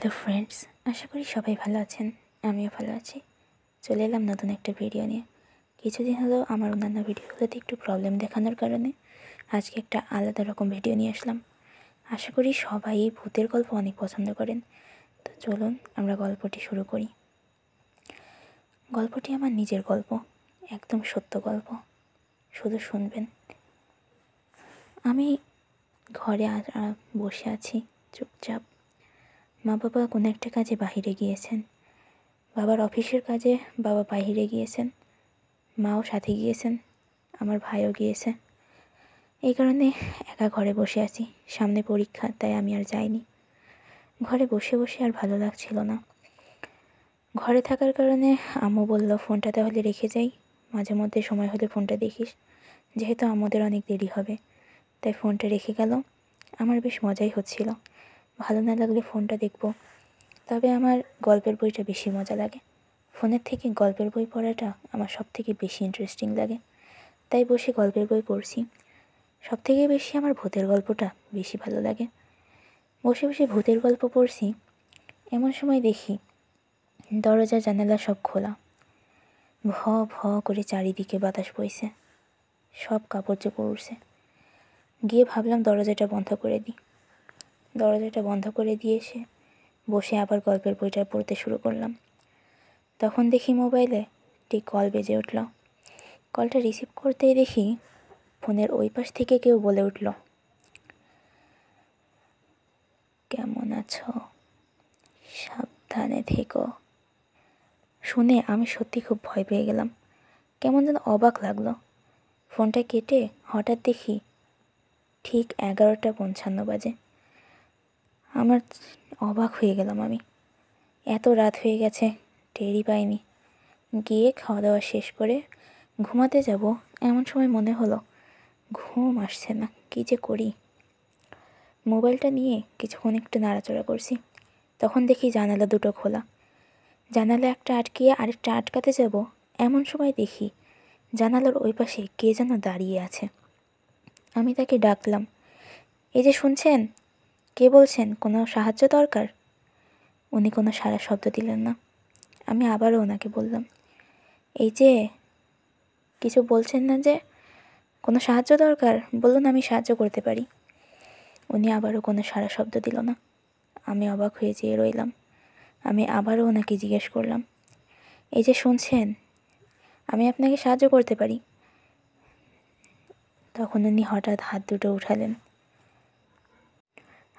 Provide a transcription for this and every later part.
hello friends আশা করি সবাই ভালো আছেন আমিও ভালো আছি চলে এলাম নতুন একটা ভিডিও নিয়ে কিছুদিন হলো আমার অন্যান্য ভিডিওগুলোতে একটু প্রবলেম দেখানোর কারণে আজকে একটা আলাদা রকম ভিডিও নিয়ে আসলাম আশা করি সবাই এই ভূতের গল্প অনেক পছন্দ করেন তো চলুন আমরা গল্পটি শুরু করি গল্পটি আমার নিজের গল্প একদম সত্য গল্প শুধু শুনবেন আমি ঘরে বসে আছি চুপচাপ মা বাবা কোনো একটা কাজে বাহিরে গিয়েছেন বাবার অফিসের কাজে বাবা বাহিরে গিয়েছেন মাও সাথে গিয়েছেন আমার ভাইও গিয়েছে এই কারণে একা ঘরে বসে আছি সামনে পরীক্ষা তাই আমি আর যাইনি ঘরে বসে বসে আর ভালো লাগছিল না ঘরে থাকার কারণে আম্মু বলল ফোনটা তাহলে রেখে যাই মাঝে মধ্যে সময় হলে ফোনটা দেখিস যেহেতু আমাদের অনেক দেরি হবে তাই ফোনটা রেখে গেল আমার বেশ মজাই হচ্ছিল ভালো না লাগলে ফোনটা দেখব তবে আমার গল্পের বইটা বেশি মজা লাগে ফোনের থেকে গল্পের বই পড়াটা আমার সব থেকে বেশি ইন্টারেস্টিং লাগে তাই বসে গল্পের বই পড়ছি সব থেকে বেশি আমার ভূতের গল্পটা বেশি ভালো লাগে বসে বসে ভূতের গল্প পড়ছি এমন সময় দেখি দরজা জানালা সব খোলা ভ ভ করে চারিদিকে বাতাস বইছে সব কাপড় চোপড় উঠছে গিয়ে ভাবলাম দরজাটা বন্ধ করে দিই দরজাটা বন্ধ করে দিয়েছে বসে আবার গল্পের বইটা পড়তে শুরু করলাম তখন দেখি মোবাইলে একটি কল বেজে উঠল কলটা রিসিভ করতেই দেখি ফোনের ওই পাশ থেকে কেউ বলে উঠল কেমন আছো সাবধানে থেকো শুনে আমি সত্যি খুব ভয় পেয়ে গেলাম কেমন যেন অবাক লাগলো ফোনটা কেটে হঠাৎ দেখি ঠিক এগারোটা পঞ্চান্ন বাজে আমার অবাক হয়ে গেলাম আমি এত রাত হয়ে গেছে টেরি পাইনি গিয়ে খাওয়া দাওয়া শেষ করে ঘুমাতে যাব এমন সময় মনে হলো ঘুম আসছে না কী যে করি মোবাইলটা নিয়ে কিছুক্ষণ একটু নাড়াচড়া করছি তখন দেখি জানালা দুটো খোলা জানালা একটা আটকিয়ে আরেকটা আটকাতে যাব এমন সময় দেখি জানালার ওই পাশে কে যেন দাঁড়িয়ে আছে আমি তাকে ডাকলাম এই যে শুনছেন কে বলছেন কোনো সাহায্য দরকার উনি কোনো সারা শব্দ দিলেন না আমি আবারও ওনাকে বললাম এই যে কিছু বলছেন না যে কোনো সাহায্য দরকার বলুন আমি সাহায্য করতে পারি উনি আবারও কোনো সারা শব্দ দিল না আমি অবাক হয়ে যেয়ে রইলাম আমি আবারও ওনাকে জিজ্ঞেস করলাম এই যে শুনছেন আমি আপনাকে সাহায্য করতে পারি তখন উনি হঠাৎ হাত দুটো উঠালেন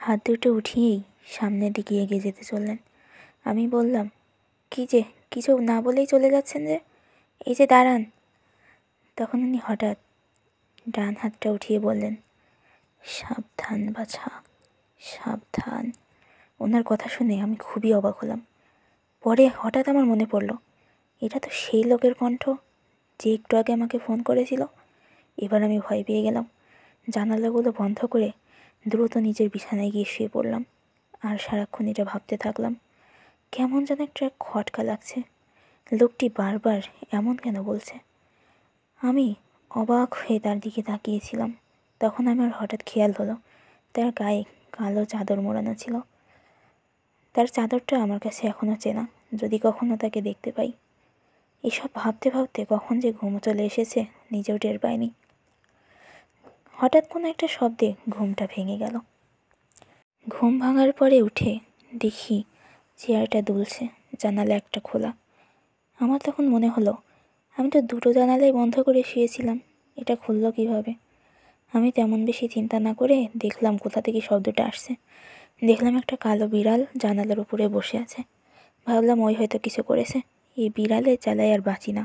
হাত দুটো উঠিয়েই সামনের দিকে এগিয়ে যেতে চললেন আমি বললাম কী যে কিছু না বলেই চলে যাচ্ছেন যে এই যে দাঁড়ান তখন উনি হঠাৎ ডান হাতটা উঠিয়ে বললেন সাবধান বাছা সাবধান ওনার কথা শুনে আমি খুবই অবাক হলাম পরে হঠাৎ আমার মনে পড়ল এটা তো সেই লোকের কণ্ঠ যে একটু আগে আমাকে ফোন করেছিল এবার আমি ভয় পেয়ে গেলাম জানালাগুলো বন্ধ করে দ্রুত নিজের বিছানায় গিয়ে শুয়ে পড়লাম আর সারাক্ষণ এটা ভাবতে থাকলাম কেমন যেন একটা খটকা লাগছে লোকটি বারবার এমন কেন বলছে আমি অবাক হয়ে তার দিকে তাকিয়েছিলাম তখন আমার হঠাৎ খেয়াল হলো তার গায়ে কালো চাদর মোড়ানো ছিল তার চাদরটা আমার কাছে এখনও চেনা যদি কখনও তাকে দেখতে পাই এসব ভাবতে ভাবতে কখন যে ঘুম চলে এসেছে নিজেও টের পায়নি হঠাৎ কোনো একটা শব্দে ঘুমটা ভেঙে গেল ঘুম ভাঙার পরে উঠে দেখি চেয়ারটা দুলছে জানালা একটা খোলা আমার তখন মনে হলো আমি তো দুটো জানালাই বন্ধ করে শুয়েছিলাম এটা খুললো কিভাবে আমি তেমন বেশি চিন্তা না করে দেখলাম কোথা থেকে শব্দটা আসছে দেখলাম একটা কালো বিড়াল জানালার উপরে বসে আছে ভাবলাম ওই হয়তো কিছু করেছে এই বিড়ালে চালাই আর বাঁচি না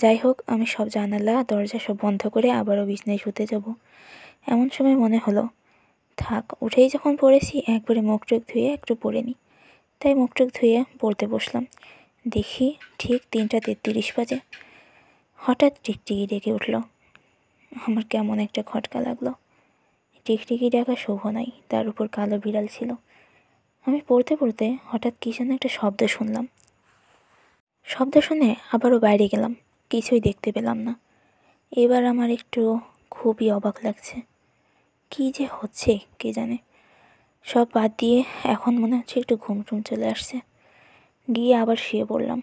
যাই হোক আমি সব জানালা দরজা সব বন্ধ করে আবারও বিছনায় শুতে যাব এমন সময় মনে হলো থাক উঠেই যখন পড়েছি একবারে মুখ টুক ধুয়ে একটু পড়ে নিই তাই মুখ টুক ধুয়ে পড়তে বসলাম দেখি ঠিক তিনটা তেত্রিশ বাজে হঠাৎ টিকটিকি ডেকে উঠল আমার কেমন একটা খটকা লাগলো টিকটিকি ডাকা শোভ নাই তার উপর কালো বিড়াল ছিল আমি পড়তে পড়তে হঠাৎ কী যেন একটা শব্দ শুনলাম শব্দ শুনে আবারও বাইরে গেলাম কিছুই দেখতে পেলাম না এবার আমার একটু খুবই অবাক লাগছে কি যে হচ্ছে কে জানে সব বাদ দিয়ে এখন মনে হচ্ছে একটু ঘুম টুম চলে আসছে গিয়ে আবার শুয়ে পড়লাম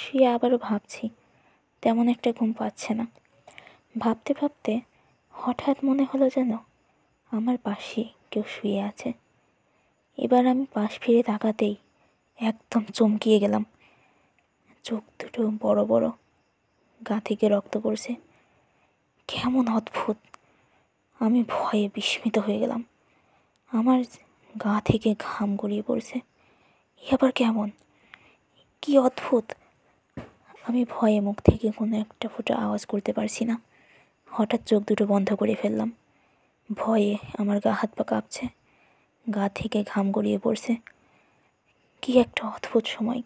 শুয়ে আবারও ভাবছি তেমন একটা ঘুম পাচ্ছে না ভাবতে ভাবতে হঠাৎ মনে হলো যেন আমার পাশে কেউ শুয়ে আছে এবার আমি পাশ ফিরে তাকাতেই একদম চমকিয়ে গেলাম চোখ দুটো বড় বড় গা থেকে রক্ত পড়ছে কেমন অদ্ভুত আমি ভয়ে বিস্মিত হয়ে গেলাম আমার গা থেকে ঘাম গড়িয়ে পড়ছে এ আবার কেমন কি অদ্ভুত আমি ভয়ে মুখ থেকে কোনো একটা ফুটো আওয়াজ করতে পারছি না হঠাৎ চোখ দুটো বন্ধ করে ফেললাম ভয়ে আমার গা হাত পা কাঁপছে গা থেকে ঘাম গড়িয়ে পড়ছে কি একটা অদ্ভুত সময়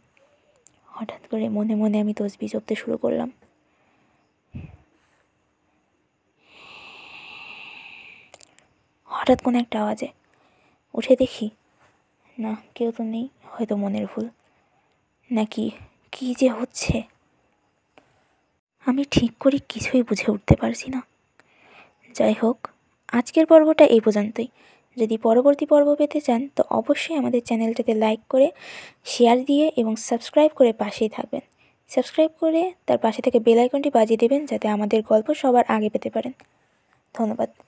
হঠাৎ করে মনে মনে আমি তসবি জপতে শুরু করলাম হঠাৎ কোনো একটা আওয়াজে উঠে দেখি না কেউ তো নেই হয়তো মনের ভুল নাকি কি যে হচ্ছে আমি ঠিক করে কিছুই বুঝে উঠতে পারছি না যাই হোক আজকের পর্বটা এই পর্যন্তই যদি পরবর্তী পর্ব পেতে চান তো অবশ্যই আমাদের চ্যানেলটাতে লাইক করে শেয়ার দিয়ে এবং সাবস্ক্রাইব করে পাশেই থাকবেন সাবস্ক্রাইব করে তার পাশে থেকে বেলাইকনটি বাজিয়ে দেবেন যাতে আমাদের গল্প সবার আগে পেতে পারেন ধন্যবাদ